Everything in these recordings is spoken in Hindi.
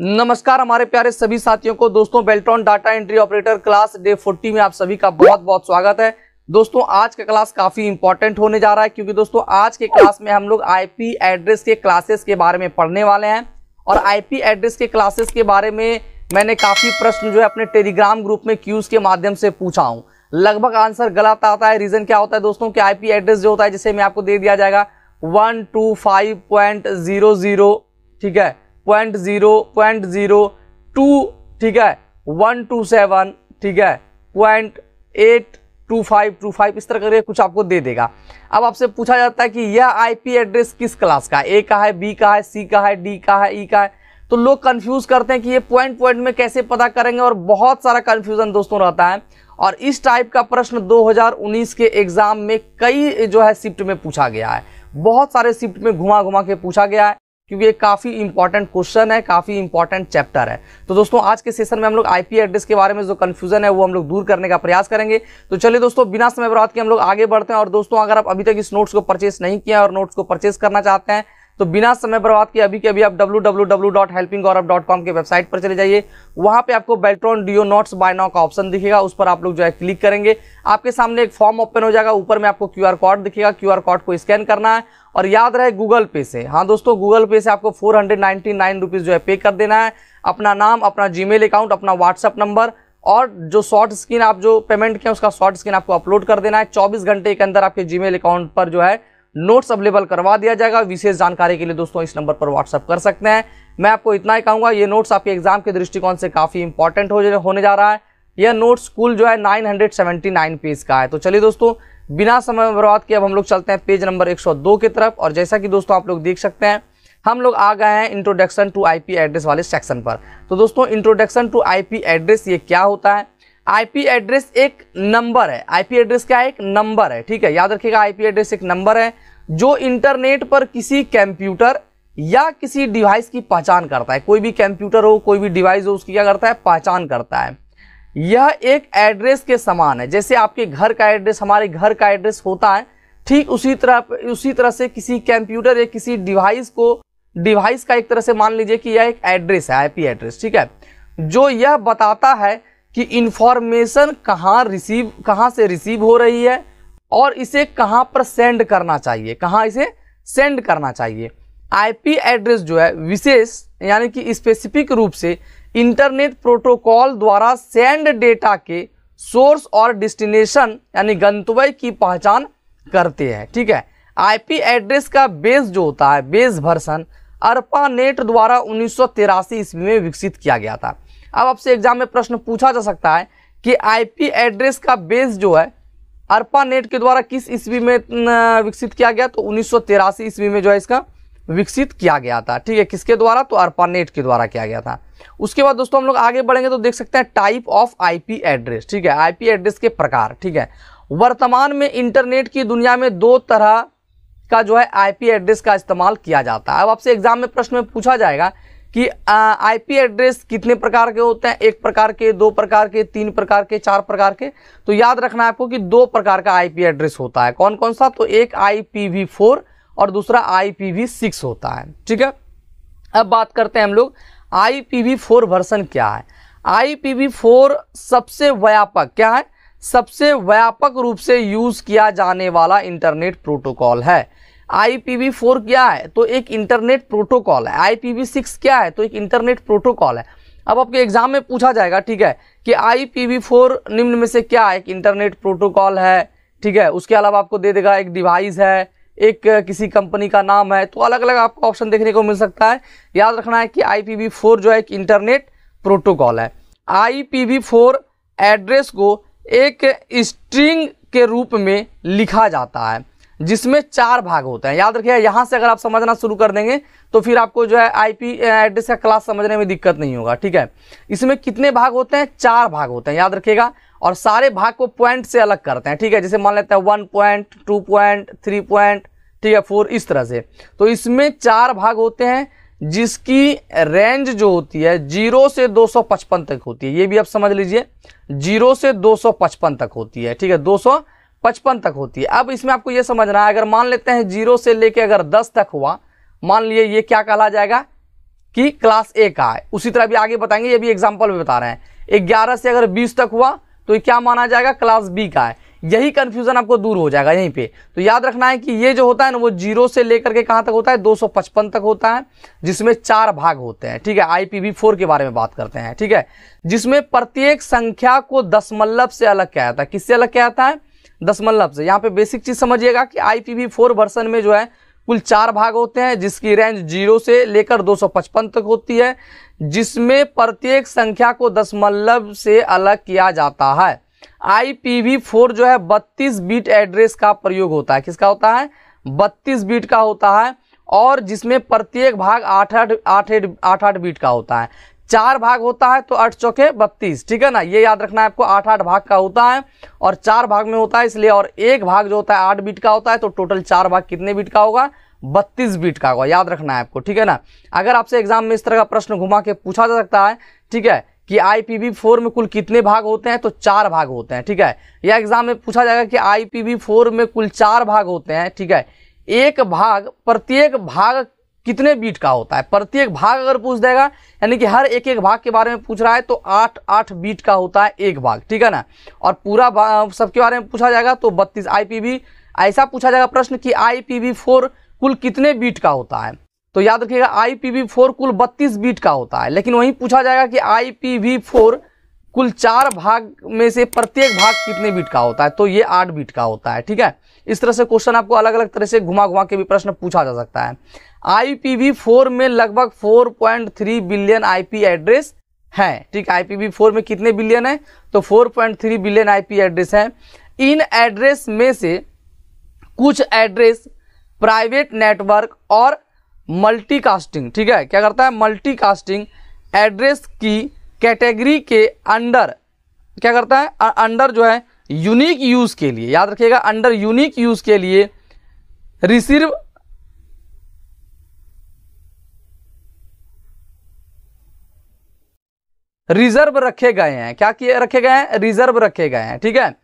नमस्कार हमारे प्यारे सभी साथियों को दोस्तों Beltron data entry operator class day 40 में आप सभी का बहुत बहुत स्वागत है दोस्तों आज का क्लास काफी इंपॉर्टेंट होने जा रहा है क्योंकि दोस्तों आज के क्लास में हम लोग आईपी एड्रेस के क्लासेस के बारे में पढ़ने वाले हैं और आईपी एड्रेस के क्लासेस के बारे में मैंने काफी प्रश्न जो है अपने टेलीग्राम ग्रुप में क्यूज के माध्यम से पूछा हूँ लगभग आंसर गलत आता है रीजन क्या होता है दोस्तों कि आईपी एड्रेस जो होता है जिसे मैं आपको दे दिया जाएगा one two five point zero zero ठीक है point zero point zero two ठीक है वन टू सेवन ठीक है point eight two five two five इस तरह करके कुछ आपको दे देगा अब आपसे पूछा जाता है कि यह आईपी एड्रेस किस क्लास का है ए का है बी का है सी का है डी का है ई e का है तो लोग कंफ्यूज करते हैं कि ये पॉइंट पॉइंट में कैसे पता करेंगे और बहुत सारा कंफ्यूजन दोस्तों रहता है और इस टाइप का प्रश्न 2019 के एग्जाम में कई जो है शिफ्ट में पूछा गया है बहुत सारे शिफ्ट में घुमा घुमा के पूछा गया है क्योंकि ये काफ़ी इंपॉर्टेंट क्वेश्चन है काफ़ी इंपॉर्टेंट चैप्टर है तो दोस्तों आज के सेशन में हम लोग आईपी एड्रेस के बारे में जो कन्फ्यूजन है वो हम लोग दूर करने का प्रयास करेंगे तो चलिए दोस्तों बिना समय बर्बाद के हम लोग आगे बढ़ते हैं और दोस्तों अगर आप अभी तक इस नोट्स को परचेस नहीं किया और नोट्स को परचेस करना चाहते हैं तो बिना समय बर्बाद किए अभी के अभी आप कॉम के वेबसाइट पर चले जाइए वहां पे आपको Beltron DO notes buy now का ऑप्शन दिखेगा उस पर आप लोग जो है क्लिक करेंगे आपके सामने एक फॉर्म ओपन हो जाएगा ऊपर में आपको क्यूआर कोड दिखेगा क्यूआर कोड को स्कैन करना है और याद रहे गूगल पे से हाँ दोस्तों गूगल पे से आपको फोर हंड्रेड जो है पे कर देना है अपना नाम अपना जीमेल अकाउंट अपना व्हाट्सअप नंबर और जो शॉर्ट स्क्रीन आप जो पेमेंट किया उसका शॉर्ट स्क्रीन आपको अपलोड कर देना है 24 घंटे के अंदर आपके जीमेल अकाउंट पर जो है नोट्स अवेलेबल करवा दिया जाएगा विशेष जानकारी के लिए दोस्तों इस नंबर पर व्हाट्सअप कर सकते हैं मैं आपको इतना ही कहूँगा ये नोट्स आपके एग्जाम के दृष्टिकोण से काफ़ी इंपॉर्टेंट हो होने जा रहा है यह नोट्स कुल जो है 979 पेज का है तो चलिए दोस्तों बिना समय बर्बाद के अब हम लोग चलते हैं पेज नंबर 102 की तरफ और जैसा कि दोस्तों आप लोग देख सकते हैं हम लोग आ गए हैं इंट्रोडक्शन टू आईपी एड्रेस वाले सेक्शन पर तो दोस्तों इंट्रोडक्शन टू आईपी एड्रेस ये क्या होता है आईपी एड्रेस एक नंबर है आईपी एड्रेस क्या है एक नंबर है ठीक है याद रखिएगा आईपी एड्रेस एक नंबर है जो इंटरनेट पर किसी कंप्यूटर या किसी डिवाइस की पहचान करता है कोई भी कंप्यूटर हो कोई भी डिवाइस हो उसकी क्या करता है पहचान करता है यह एक एड्रेस के समान है जैसे आपके घर का एड्रेस हमारे घर का एड्रेस होता है ठीक उसी तरह उसी तरह से किसी कंप्यूटर या किसी डिवाइस को डिवाइस का एक तरह से मान लीजिए कि यह एक एड्रेस है आईपी एड्रेस ठीक है जो यह बताता है कि इन्फॉर्मेशन कहाँ रिसीव कहाँ से रिसीव हो रही है और इसे कहाँ पर सेंड करना चाहिए कहाँ इसे सेंड करना चाहिए आईपी एड्रेस जो है विशेष यानी कि स्पेसिफिक रूप से इंटरनेट प्रोटोकॉल द्वारा सेंड डेटा के सोर्स और डिस्टिनेशन यानी गंतव्य की पहचान करते हैं ठीक है आईपी एड्रेस का बेस जो होता है बेस भर्सन अर्पा नेट द्वारा उन्नीस ईस्वी में विकसित किया गया था अब आपसे एग्जाम में प्रश्न पूछा जा सकता है कि आईपी एड्रेस का बेस जो है अर्पा नेट के द्वारा किस ईस्वी में विकसित किया गया तो उन्नीस ईस्वी में जो है इसका विकसित किया गया था ठीक है किसके द्वारा तो अर्पा नेट के द्वारा किया गया था उसके बाद दोस्तों हम लोग आगे बढ़ेंगे तो देख सकते हैं टाइप ऑफ आईपी एड्रेस ठीक है आईपी एड्रेस के प्रकार ठीक है वर्तमान में इंटरनेट की दुनिया में दो तरह का जो है आईपी एड्रेस का इस्तेमाल किया जाता है अब आपसे एग्जाम में प्रश्न में पूछा जाएगा कि आईपी एड्रेस कितने प्रकार के होते हैं एक प्रकार के दो प्रकार के तीन प्रकार के चार प्रकार के तो याद रखना है आपको कि दो प्रकार का आईपी एड्रेस होता है कौन कौन सा तो एक आई फोर और दूसरा आई सिक्स होता है ठीक है अब बात करते हैं हम लोग आई फोर वर्सन क्या है आई फोर सबसे व्यापक क्या है सबसे व्यापक रूप से यूज़ किया जाने वाला इंटरनेट प्रोटोकॉल है आई फोर क्या है तो एक इंटरनेट प्रोटोकॉल है आई सिक्स क्या है तो एक इंटरनेट प्रोटोकॉल है अब आपके एग्जाम में पूछा जाएगा ठीक है कि आई फोर निम्न में से क्या है एक इंटरनेट प्रोटोकॉल है ठीक है उसके अलावा आपको दे देगा एक डिवाइस है एक किसी कंपनी का नाम है तो अलग अलग आपको ऑप्शन देखने को मिल सकता है याद रखना है कि आई फोर जो है एक इंटरनेट प्रोटोकॉल है आई फोर एड्रेस को एक स्ट्रिंग के रूप में लिखा जाता है जिसमें चार भाग होते हैं याद रखिए यहाँ से अगर आप समझना शुरू कर देंगे तो फिर आपको जो है आईपी एड्रेस का क्लास समझने में दिक्कत नहीं होगा ठीक है इसमें कितने भाग होते हैं चार भाग होते हैं याद रखिएगा और सारे भाग को पॉइंट से अलग करते हैं ठीक है जैसे मान लेते हैं one point two point three point ठीक है फोर इस तरह से तो इसमें चार भाग होते हैं जिसकी रेंज जो होती है जीरो से 255 तक होती है ये भी आप समझ लीजिए जीरो से 255 तक होती है ठीक है सौ पचपन तक होती है अब इसमें आपको ये समझना है अगर मान लेते हैं जीरो से लेके अगर दस तक हुआ मान लिए ये क्या कहला जाएगा कि क्लास ए का है उसी तरह भी आगे बताएंगे ये भी एग्जाम्पल में बता रहे हैं ग्यारह से अगर बीस तक हुआ तो क्या माना जाएगा क्लास बी का है यही कन्फ्यूजन आपको दूर हो जाएगा यहीं पे तो याद रखना है कि ये जो होता है ना वो जीरो से लेकर के कहाँ तक होता है 255 तक होता है जिसमें चार भाग होते हैं ठीक है आईपीवी फोर के बारे में बात करते हैं ठीक है जिसमें प्रत्येक संख्या को दशमलव से अलग किया जाता है किससे अलग किया जाता है दशमलव से यहाँ पे बेसिक चीज़ समझिएगा कि आई फोर वर्सन में जो है कुल चार भाग होते हैं जिसकी रेंज जीरो से लेकर 255 तक होती है जिसमें प्रत्येक संख्या को दशमलव से अलग किया जाता है आई फोर जो है बत्तीस बीट एड्रेस का प्रयोग होता है किसका होता है बत्तीस बीट का होता है और जिसमें प्रत्येक भाग आठ आठ आठ आठ आठ बीट का होता है चार भाग होता है तो आठ चौके बत्तीस ठीक है ना ये याद रखना है आपको आठ आठ भाग का होता है और चार भाग में होता है इसलिए और एक भाग जो होता है आठ बीट का होता है तो टोटल चार भाग कितने बीट का होगा बत्तीस बीट का होगा याद रखना है आपको ठीक है ना अगर आपसे एग्जाम में इस तरह का प्रश्न घुमा के पूछा जा सकता है ठीक है कि आई फोर में कुल कितने भाग होते हैं तो चार भाग होते हैं ठीक है या एग्जाम में पूछा जाएगा कि आई फोर में कुल चार भाग होते हैं ठीक है एक भाग प्रत्येक भाग कितने बीट का होता है प्रत्येक भाग अगर पूछ देगा यानी कि हर एक एक भाग के बारे में पूछ रहा है तो आठ आठ बीट का होता है एक भाग ठीक है ना और पूरा सबके बारे में पूछा जाएगा तो बत्तीस आई ऐसा पूछा जाएगा प्रश्न कि आई पी कुल कितने बीट का होता है तो याद रखिएगा आई पी कुल बत्तीस बीट का होता है लेकिन वहीं पूछा जाएगा कि आई पी कुल चार भाग में से प्रत्येक भाग कितने बीट का होता है तो ये आठ बीट का होता है ठीक है इस तरह से क्वेश्चन आपको अलग अलग तरह से घुमा घुमा के भी प्रश्न पूछा जा सकता है फोर में लगभग 4.3 बिलियन आईपी एड्रेस है ठीक फोर में कितने बिलियन है तो 4.3 बिलियन आईपी एड्रेस हैं इन एड्रेस में से कुछ एड्रेस प्राइवेट नेटवर्क और मल्टीकास्टिंग ठीक है क्या करता है मल्टीकास्टिंग एड्रेस की कैटेगरी के अंडर क्या करता है अंडर जो है यूनिक यूज़ के लिए याद रखिएगा अंडर यूनिक यूज़ के लिए रिसीव रिजर्व रखे गए हैं क्या किए रखे गए हैं रिजर्व रखे गए हैं ठीक है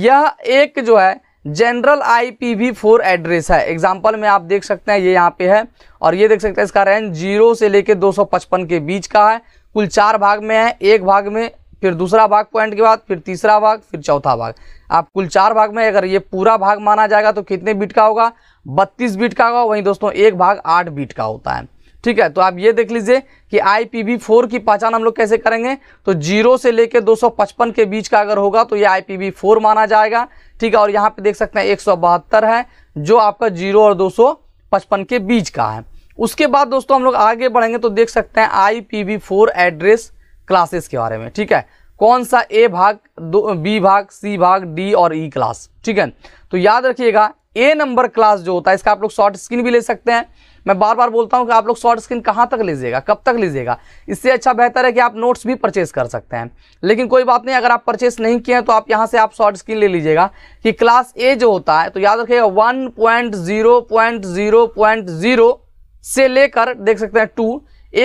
यह एक जो है general I P we four address है एग्जाम्पल में आप देख सकते हैं ये यहाँ पे है और ये देख सकते हैं इसका रेंज जीरो से लेके 255 के बीच का है कुल चार भाग में है एक भाग में फिर दूसरा भाग पॉइंट के बाद फिर तीसरा भाग फिर चौथा भाग आप कुल चार भाग में अगर ये पूरा भाग माना जाएगा तो कितने बीट का होगा बत्तीस बीट का होगा वहीं दोस्तों एक भाग आठ बीट का होता है ठीक है तो आप ये देख लीजिए कि IPv4 की पहचान हम लोग कैसे करेंगे तो जीरो से लेकर 255 के बीच का अगर होगा तो ये IPv4 माना जाएगा ठीक है और यहाँ पे देख सकते हैं एक है जो आपका जीरो और 255 के बीच का है उसके बाद दोस्तों हम लोग आगे बढ़ेंगे तो देख सकते हैं IPv4 एड्रेस क्लासेस के बारे में ठीक है कौन सा ए भाग दो बी भाग सी भाग डी और ई e क्लास ठीक है तो याद रखिएगा ए नंबर क्लास जो होता है इसका आप लोग शॉर्ट स्क्रीन भी ले सकते हैं मैं बार बार बोलता हूं कि आप लोग शॉर्ट स्क्रीन कहां तक लीजिएगा कब तक लीजिएगा इससे अच्छा बेहतर है कि आप नोट्स भी परचेस कर सकते हैं लेकिन कोई बात नहीं अगर आप परचेस नहीं किए हैं तो आप यहां से आप शॉर्ट स्क्रीन ले लीजिएगा कि क्लास ए जो होता है तो याद रखिएगा one point zero point zero point zero से लेकर देख सकते हैं टू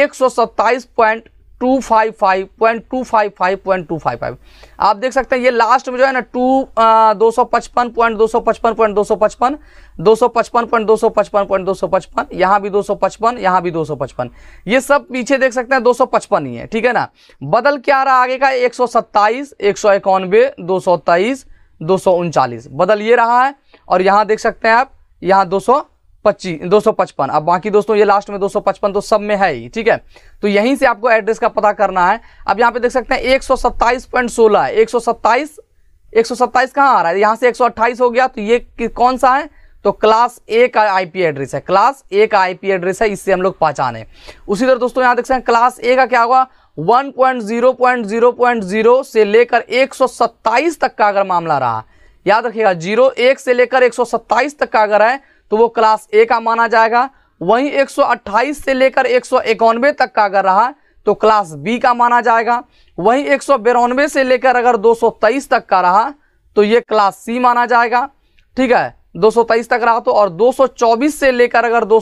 एक सौ सत्ताईस point two five five point two five five point two five five आप देख सकते हैं ये लास्ट में जो है ना टू दो सौ पचपन पॉइंट दो सौ पचपन पॉइंट दो सौ पचपन दो सौ पचपन पॉइंट दो सौ पचपन पॉइंट दो सौ पचपन यहाँ भी दो सौ पचपन यहाँ भी दो सौ पचपन ये सब पीछे देख सकते हैं दो सौ पचपन ही है ठीक है ना बदल क्या रहा आगे का एक सौ सत्ताईस एक सौ इक्यानवे दो सौ तेईस दो सौ उनचालीस बदल ये रहा है और यहाँ देख सकते हैं आप यहाँ दो सौ पच्चीस दो सौ पचपन अब बाकी दोस्तों ये लास्ट में दो सौ पचपन तो सब में है ही ठीक है तो यहीं से आपको एड्रेस का पता करना है अब यहाँ पे देख सकते हैं एक सौ सत्ताईस पॉइंट सोलह एक सौ सत्ताईस एक सौ सत्ताईस कहाँ आ रहा है यहाँ से एक सौ अट्ठाईस हो गया तो ये कौन सा है तो क्लास ए का आईपी एड्रेस है क्लास ए का आईपी एड्रेस है इससे हम लोग पहचाने उसी तरह दोस्तों यहाँ देख सकते हैं क्लास ए का क्या हुआ जीरो से लेकर सत्ताईस तक का अगर मामला रहा याद रखिएगा एक से लेकर सत्ताईस तक का अगर है तो वो क्लास ए का माना जाएगा वहीं 128 से लेकर एक तक का अगर रहा तो क्लास बी का माना जाएगा वहीं एक से लेकर अगर 223 तक का रहा तो ये क्लास सी माना जाएगा ठीक है 223 तक रहा तो और 224 से लेकर अगर दो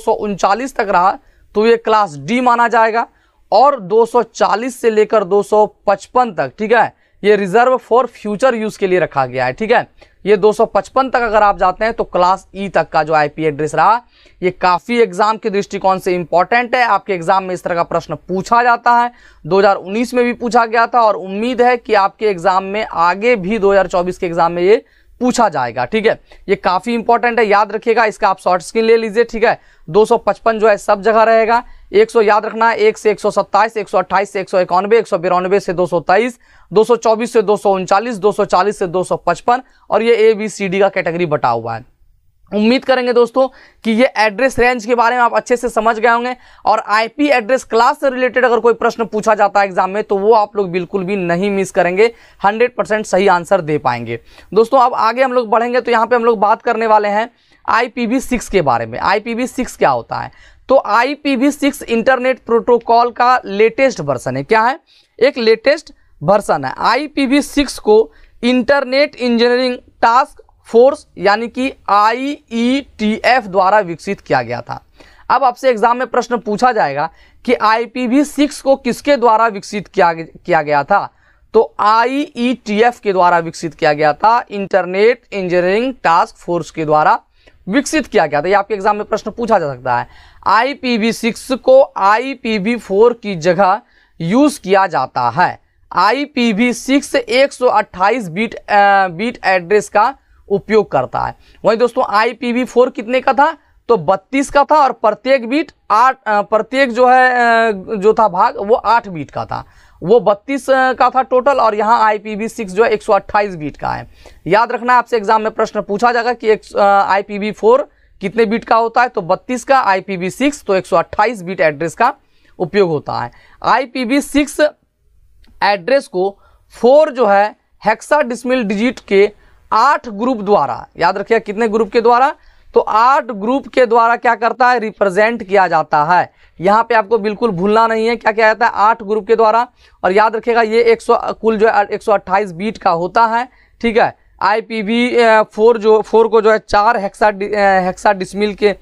तक रहा तो ये क्लास डी माना जाएगा और 240 से लेकर 255 तक ठीक है ये रिजर्व फॉर फ्यूचर यूज़ के लिए रखा गया है ठीक है ये 255 तक अगर आप जाते हैं तो क्लास ई e तक का जो आईपी एड्रेस रहा ये काफ़ी एग्जाम के दृष्टिकोण से इंपॉर्टेंट है आपके एग्जाम में इस तरह का प्रश्न पूछा जाता है 2019 में भी पूछा गया था और उम्मीद है कि आपके एग्जाम में आगे भी 2024 के एग्जाम में ये पूछा जाएगा ठीक है ये काफ़ी इंपॉर्टेंट है याद रखिएगा इसका आप शॉर्ट स्क्रीन ले लीजिए ठीक है दो जो है सब जगह रहेगा 100 याद रखना एक से एक सौ सत्ताईस एक सौ अट्ठाईस से एक सौ इक्यानवे एक सौ बिरानवे से दो सौ तेईस दो सौ चौबीस से दो सौ उनचालीस दो सौ चालीस से दो सौ पचपन और ये ए बी सी डी का कैटेगरी बटा हुआ है उम्मीद करेंगे दोस्तों कि ये एड्रेस रेंज के बारे में आप अच्छे से समझ गए होंगे और आईपी एड्रेस क्लास से रिलेटेड अगर कोई प्रश्न पूछा जाता है एग्जाम में तो वो आप लोग बिल्कुल भी नहीं मिस करेंगे 100% सही आंसर दे पाएंगे दोस्तों अब आगे हम लोग बढ़ेंगे तो यहाँ पे हम लोग बात करने वाले हैं आई पी के बारे में आई पी क्या होता है तो IPv6 इंटरनेट प्रोटोकॉल का लेटेस्ट वर्सन है क्या है एक लेटेस्ट वर्सन है IPv6 को इंटरनेट इंजीनियरिंग टास्क फोर्स यानी कि एफ e द्वारा विकसित किया गया था अब आपसे एग्जाम में प्रश्न पूछा जाएगा कि IPv6 को किसके द्वारा विकसित किया किया गया था तो एफ e के द्वारा विकसित किया गया था इंटरनेट इंजीनियरिंग टास्क फोर्स के द्वारा विकसित किया गया था ये आपके एग्जाम में प्रश्न पूछा जा सकता है आईपीवी सिक्स को आईपीवी फोर की जगह यूज किया जाता है आईपीवी सिक्स एक सौ अट्ठाईस बीट आ, बीट एड्रेस का उपयोग करता है वहीं दोस्तों आईपीवी फोर कितने का था तो 32 का था और प्रत्येक बीट आठ प्रत्येक जो है जो था भाग वो आठ बीट का था वो 32 का था टोटल और यहाँ आई पी सिक्स जो है एक सौ अट्ठाईस बीट का है याद रखना आपसे एग्जाम में प्रश्न पूछा जाएगा कि एक आई पी फोर कितने बीट का होता है तो 32 का आई पी सिक्स तो एक सौ अट्ठाईस बीट एड्रेस का उपयोग होता है आई पी सिक्स एड्रेस को फोर जो है हेक्सा डिजिट के आठ ग्रुप द्वारा याद रखिएगा कितने ग्रुप के द्वारा तो आठ ग्रुप के द्वारा क्या करता है रिप्रेजेंट किया जाता है यहाँ पे आपको बिल्कुल भूलना नहीं है क्या क्या जाता है आठ ग्रुप के द्वारा और याद रखेगा ये 100 कुल जो है एक बीट का होता है ठीक है आई पी वी फोर जो फोर को जो है चार हेक्सा हेक्सा डिसमिल के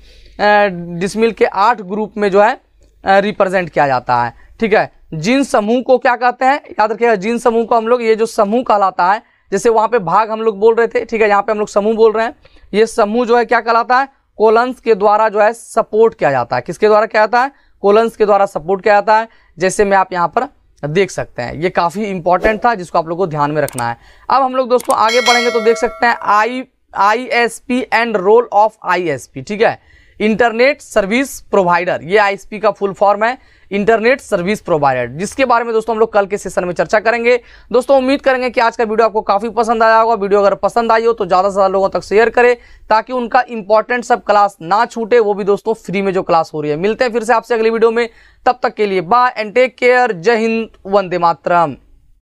डिसमिल के आठ ग्रुप में जो है रिप्रेजेंट किया जाता है ठीक है जिन समूह को क्या कहते हैं याद रखिएगा जिन समूह को हम लोग ये जो समूह कहलाता है जैसे वहाँ पे भाग हम लोग बोल रहे थे ठीक है यहाँ पे हम लोग समूह बोल रहे हैं ये समूह जो है क्या कहलाता है कोलंस के द्वारा जो है सपोर्ट किया जाता है किसके द्वारा क्या जाता है कोलंस के द्वारा सपोर्ट किया जाता है जैसे मैं आप यहाँ पर देख सकते हैं ये काफ़ी इंपॉर्टेंट था जिसको आप लोग को ध्यान में रखना है अब हम लोग दोस्तों आगे बढ़ेंगे तो देख सकते हैं I P and role of P ठीक है इंटरनेट सर्विस प्रोवाइडर ये पी का फुल फॉर्म है इंटरनेट सर्विस प्रोवाइडर जिसके बारे में दोस्तों हम लोग कल के सेशन में चर्चा करेंगे दोस्तों उम्मीद करेंगे कि आज का वीडियो आपको काफ़ी पसंद आया होगा वीडियो अगर पसंद आई हो तो ज़्यादा से ज़्यादा लोगों तक शेयर करें ताकि उनका इंपॉर्टेंट सब क्लास ना छूटे वो भी दोस्तों फ्री में जो क्लास हो रही है मिलते हैं फिर से आपसे अगली वीडियो में तब तक के लिए बाय एंड टेक केयर जय हिंद वंदे मातरम